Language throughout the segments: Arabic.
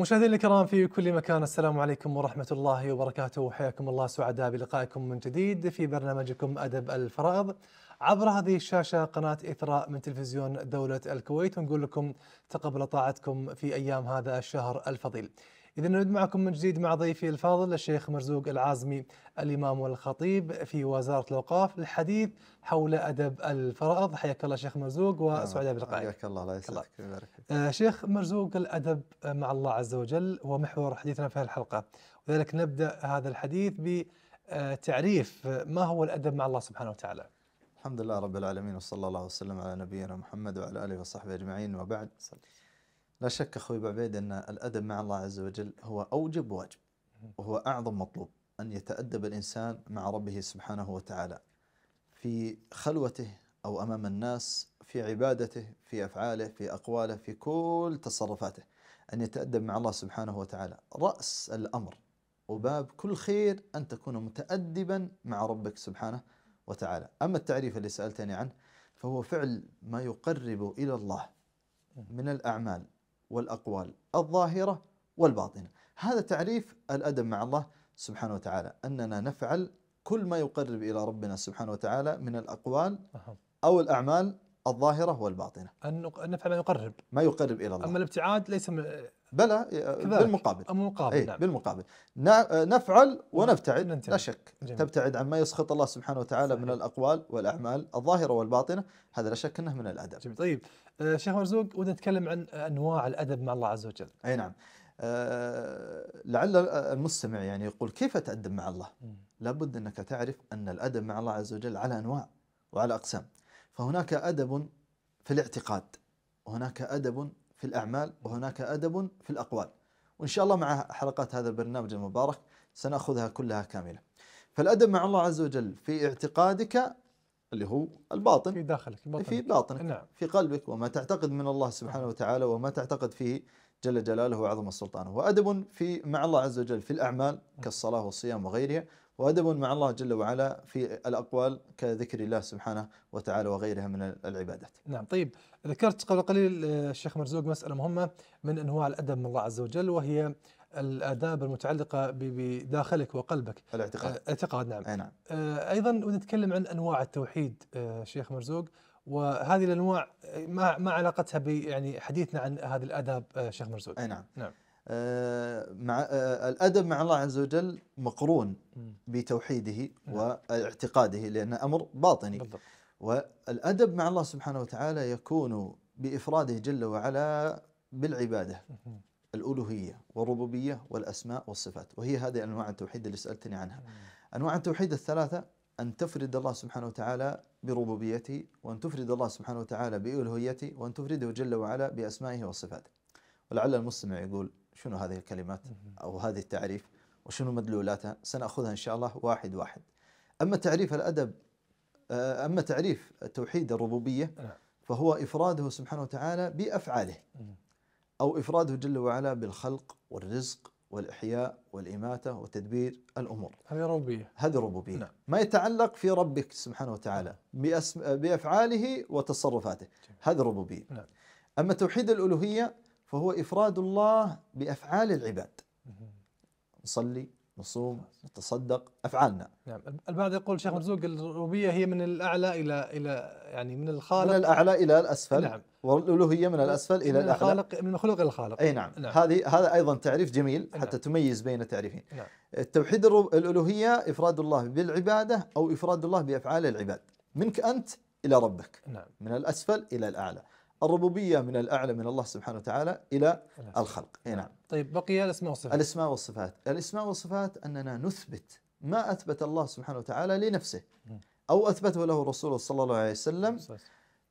مشاهدينا الكرام في كل مكان السلام عليكم ورحمة الله وبركاته حياكم الله سعداء بلقائكم من جديد في برنامجكم أدب الفرائض عبر هذه الشاشة قناة إثراء من تلفزيون دولة الكويت ونقول لكم تقبل طاعتكم في أيام هذا الشهر الفضيل إذا نعود معكم من جديد مع ضيفي الفاضل الشيخ مرزوق العازمي الإمام والخطيب في وزارة الأوقاف للحديث حول أدب الفرائض حياك الله شيخ مرزوق وسعداء بلقائك حياك الله الله يسعدك ويبارك فيك. آه، شيخ مرزوق الأدب مع الله عز وجل هو محور حديثنا في الحلقة وذلك نبدأ هذا الحديث بتعريف ما هو الأدب مع الله سبحانه وتعالى الحمد لله رب العالمين وصلى الله وسلم على نبينا محمد وعلى اله وصحبه اجمعين وبعد لا شك اخوي بعبيد ان الادب مع الله عز وجل هو اوجب واجب وهو اعظم مطلوب ان يتادب الانسان مع ربه سبحانه وتعالى في خلوته او امام الناس في عبادته في افعاله في اقواله في كل تصرفاته ان يتادب مع الله سبحانه وتعالى راس الامر وباب كل خير ان تكون متادبا مع ربك سبحانه وتعالى أما التعريف اللي سألتني عنه فهو فعل ما يقرب إلى الله من الأعمال والأقوال الظاهرة والباطنة هذا تعريف الأدب مع الله سبحانه وتعالى أننا نفعل كل ما يقرب إلى ربنا سبحانه وتعالى من الأقوال أو الأعمال الظاهرة والباطنة أن نفعل ما يقرب ما يقرب إلى الله أما الابتعاد ليس بلى آه، بالمقابل بالمقابل أيه نعم. بالمقابل آه، نفعل ونبتعد لا شك جميل. تبتعد عما يسخط الله سبحانه وتعالى صحيح. من الأقوال والأعمال الظاهرة والباطنة هذا لا شك أنه من الأدب جميل. طيب آه، شيخ مرزوق ودنا نتكلم عن أنواع الأدب مع الله عز وجل أي نعم آه لعل المستمع يعني يقول كيف أتأدب مع الله لابد أنك تعرف أن الأدب مع الله عز وجل على أنواع وعلى أقسام فهناك أدب في الاعتقاد وهناك أدب في الأعمال وهناك أدب في الأقوال وإن شاء الله مع حلقات هذا البرنامج المبارك سنأخذها كلها كاملة فالأدب مع الله عز وجل في اعتقادك اللي هو الباطن في داخلك باطنك. في باطنك نعم. في قلبك وما تعتقد من الله سبحانه وتعالى وما تعتقد فيه جل جلاله وعظم سلطانه وأدب في مع الله عز وجل في الأعمال نعم. كالصلاة والصيام وغيرها وأدب مع الله جل وعلا في الأقوال كذكر الله سبحانه وتعالى وغيرها من العبادات نعم طيب ذكرت قبل قليل آه، الشيخ مرزوق مسألة مهمة من أنواع الأدب من الله عز وجل وهي الآداب المتعلقة بداخلك وقلبك الاعتقاد آه، اعتقاد نعم, أي نعم. آه، أيضا نتكلم عن أنواع التوحيد شيخ مرزوق وهذه الانواع ما ما علاقتها ب يعني حديثنا عن هذه الاداب شيخ مرزوق؟ اي نعم. نعم. مع الادب مع الله عز وجل مقرون بتوحيده نعم. واعتقاده لأن أمر باطني بالضبط. والأدب مع الله سبحانه وتعالى يكون بإفراده جل وعلا بالعبادة الألوهية والربوبية والأسماء والصفات وهي هذه أنواع التوحيد اللي سألتني عنها أنواع التوحيد الثلاثة أن تفرد الله سبحانه وتعالى بربوبيته وأن تفرد الله سبحانه وتعالى بألوهيته وأن تفرده جل وعلا بأسمائه وصفاته ولعل المستمع يقول شنو هذه الكلمات أو هذه التعريف وشنو مدلولاتها سنأخذها إن شاء الله واحد واحد أما تعريف الأدب آه، أما تعريف توحيد الربوبية نعم. فهو إفراده سبحانه وتعالى بأفعاله أو إفراده جل وعلا بالخلق والرزق والإحياء والإماتة وتدبير الأمور هذه ربوبية هذه ربوبية نعم. ما يتعلق في ربك سبحانه وتعالى بأفعاله وتصرفاته هذه ربوبية نعم. أما توحيد الألوهية فهو إفراد الله بأفعال العباد نصلي نصوم نتصدق افعالنا نعم البعض يقول شيخ مرزوق الربوبيه هي من الاعلى الى الى يعني من الخالق من الاعلى الى الاسفل نعم والالوهيه من الاسفل الى من الاعلى الخالق من المخلوق الى الخالق اي نعم, نعم. هذه هذا ايضا تعريف جميل نعم. حتى تميز بين التعريفين نعم. التوحيد الالوهيه افراد الله بالعباده او افراد الله بافعال العباد منك انت الى ربك نعم. من الاسفل الى الاعلى الربوبية من الأعلى من الله سبحانه وتعالى إلى الخلق اي نعم. نعم طيب بقي الأسماء والصفات الأسماء والصفات الأسماء والصفات أننا نثبت ما أثبت الله سبحانه وتعالى لنفسه أو أثبته له الرسول صلى الله عليه وسلم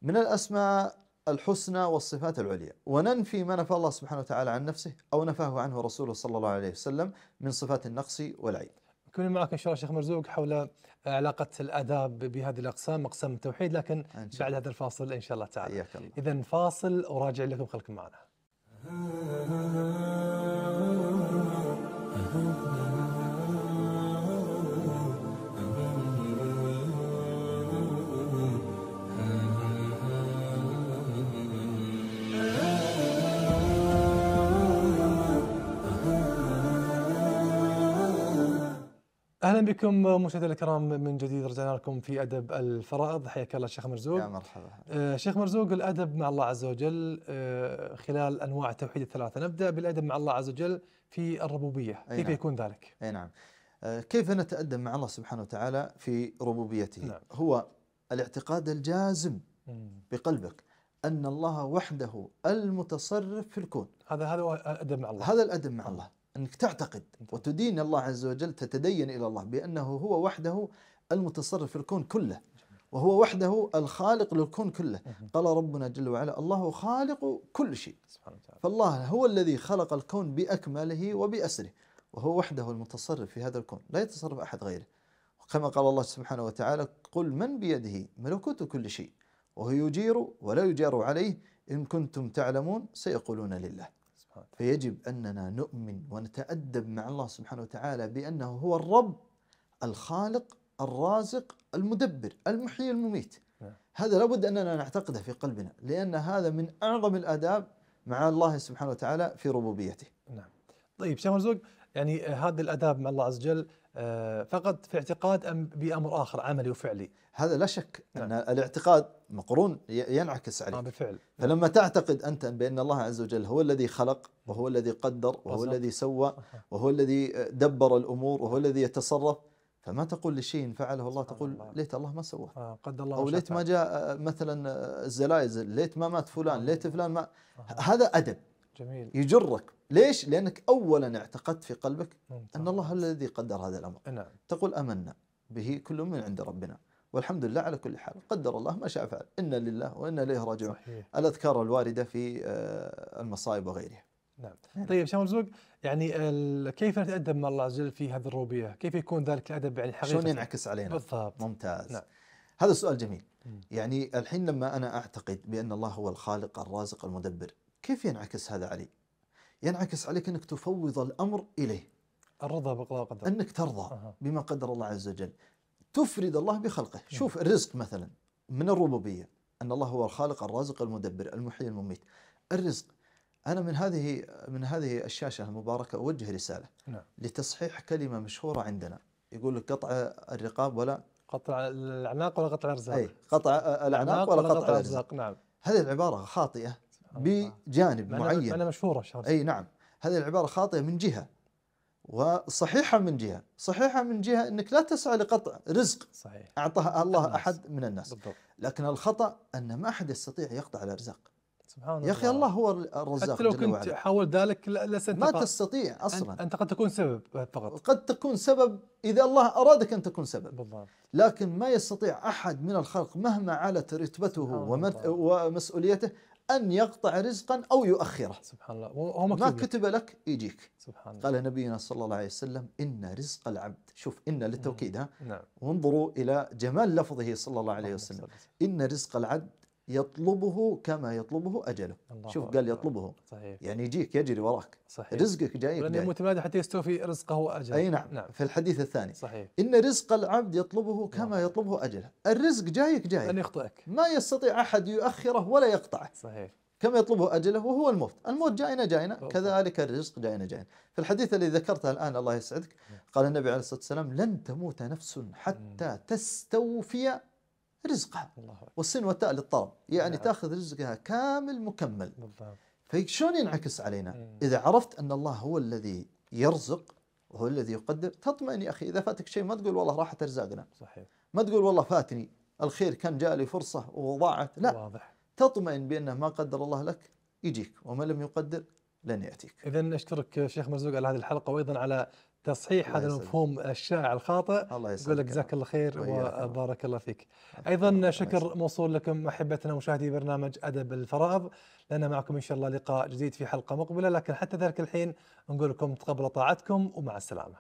من الأسماء الحسنى والصفات العليا وننفي ما نفى الله سبحانه وتعالى عن نفسه أو نفاه عنه رسوله صلى الله عليه وسلم من صفات النقص والعيب كنا معك ان شاء الله شيخ مرزوق حول علاقه الاداب بهذه الاقسام اقسام التوحيد لكن بعد هذا الفاصل ان شاء الله تعالى اذا فاصل وراجع لكم خلكم معنا اهلا بكم مشاهدينا الكرام من جديد رجعنا لكم في ادب الفرائض حياك الله الشيخ مرزوق يا مرحبا آه شيخ مرزوق الادب مع الله عز وجل آه خلال انواع التوحيد الثلاثه نبدا بالادب مع الله عز وجل في الربوبيه كيف نعم. يكون ذلك اي نعم آه كيف نتادب مع الله سبحانه وتعالى في ربوبيته نعم. هو الاعتقاد الجازم بقلبك ان الله وحده المتصرف في الكون هذا هذا الادب مع الله هذا الادب مع الله أنك تعتقد وتدين الله عز وجل تتدين إلى الله بأنه هو وحده المتصرف في الكون كله وهو وحده الخالق للكون كله قال ربنا جل وعلا الله خالق كل شيء فالله هو الذي خلق الكون بأكمله وبأسره وهو وحده المتصرف في هذا الكون لا يتصرف أحد غيره كما قال الله سبحانه وتعالى قل من بيده ملكوت كل شيء وهو يجير ولا يجار عليه إن كنتم تعلمون سيقولون لله فيجب أننا نؤمن ونتأدب مع الله سبحانه وتعالى بأنه هو الرب الخالق الرازق المدبر المحيي المميت نعم. هذا لابد أننا نعتقده في قلبنا لأن هذا من أعظم الآداب مع الله سبحانه وتعالى في ربوبيته نعم طيب شيخ مرزوق يعني هذه الآداب مع الله عز وجل آه، فقط في اعتقاد أم بأمر آخر عملي وفعلي هذا لا شك نعم. الاعتقاد مقرون ينعكس عليه آه بالفعل نعم. فلما تعتقد أنت بأن الله عز وجل هو الذي خلق وهو الذي قدر وهو بالزبط. الذي سوى وهو الذي دبر الأمور وهو الذي يتصرف فما تقول لشيء فعله الله تقول الله. ليت الله ما سواه آه قد الله أو ليت ما جاء آه، مثلا آه، الزلازل ليت ما مات فلان ليت فلان ما آه. هذا أدب جميل يجرك ليش؟ لأنك أولا اعتقدت في قلبك ممتاز. أن الله الذي قدر هذا الأمر نعم. تقول أمنا به كل من عند ربنا والحمد لله على كل حال قدر الله ما شاء فعل إنا لله وإنا إليه راجعون الأذكار الواردة في آه، المصائب وغيرها نعم. نعم. طيب شيخ مرزوق يعني كيف نتادب مع الله عز وجل في هذه الروبيه؟ كيف يكون ذلك الادب يعني حقيقي؟ شلون ينعكس علينا؟ بالضبط ممتاز نعم. هذا سؤال جميل يعني الحين لما انا اعتقد بان الله هو الخالق الرازق المدبر كيف ينعكس هذا علي؟ ينعكس عليك أنك تفوض الأمر إليه الرضا بقضاء قدر أنك ترضى أه. بما قدر الله عز وجل تفرد الله بخلقه نعم. شوف الرزق مثلا من الربوبية أن الله هو الخالق الرازق المدبر المحيي المميت الرزق أنا من هذه من هذه الشاشة المباركة أوجه رسالة نعم. لتصحيح كلمة مشهورة عندنا يقول لك قطع الرقاب ولا قطع الأعناق ولا قطع الأرزاق أي قطع الأعناق ولا قطع, قطع الأرزاق نعم هذه العبارة خاطئة بجانب معين أنا مشهورة شرط أي نعم هذه العبارة خاطئة من جهة وصحيحة من جهة صحيحة من جهة أنك لا تسعى لقطع رزق صحيح. أعطاها الله الناس. أحد من الناس بالضبط. لكن الخطأ أن ما أحد يستطيع يقطع الأرزاق سبحان الله يا اخي الله هو الرزاق حتى لو كنت حاول ذلك لست ما تستطيع اصلا انت قد تكون سبب فقط قد تكون سبب اذا الله ارادك ان تكون سبب بالضبط لكن ما يستطيع احد من الخلق مهما علت رتبته ومسؤوليته أن يقطع رزقا أو يؤخره سبحان الله ما كتب لك يجيك سبحان الله قال نبينا صلى الله عليه وسلم إن رزق العبد شوف إن للتوكيد ها نعم وانظروا إلى جمال لفظه صلى الله عليه وسلم إن رزق العبد يطلبه كما يطلبه اجله الله شوف قال يطلبه صحيح. يعني يجيك يجري وراك صحيح. رزقك جايك لانه جاي. متمادي حتى يستوفي رزقه واجله اي نعم, نعم في الحديث الثاني صحيح. ان رزق العبد يطلبه كما نعم. يطلبه اجله الرزق جايك جايك لن يخطئك ما يستطيع احد يؤخره ولا يقطعه صحيح كما يطلبه اجله وهو الموت، الموت جائنا جائنا كذلك الرزق جائنا جائنا. في الحديث الذي ذكرته الان الله يسعدك نعم. قال النبي عليه الصلاه والسلام لن تموت نفس حتى تستوفي رزقها الله والسين والتاء للطلب يعني نعم. تاخذ رزقها كامل مكمل بالضبط شلون نعم. ينعكس علينا؟ مم. اذا عرفت ان الله هو الذي يرزق وهو الذي يقدر تطمئن يا اخي اذا فاتك شيء ما تقول والله راحت ارزاقنا صحيح ما تقول والله فاتني الخير كان جاء لي فرصه وضاعت لا واضح تطمئن بانه ما قدر الله لك يجيك وما لم يقدر لن ياتيك. اذا اشكرك شيخ مرزوق على هذه الحلقه وايضا على تصحيح هذا المفهوم الشائع الخاطئ الله يقول لك جزاك الله خير وبارك الله فيك ايضا شكر موصول لكم احبتنا مشاهدي برنامج ادب الفرائض لنا معكم ان شاء الله لقاء جديد في حلقه مقبله لكن حتى ذلك الحين نقول لكم تقبلوا طاعتكم ومع السلامه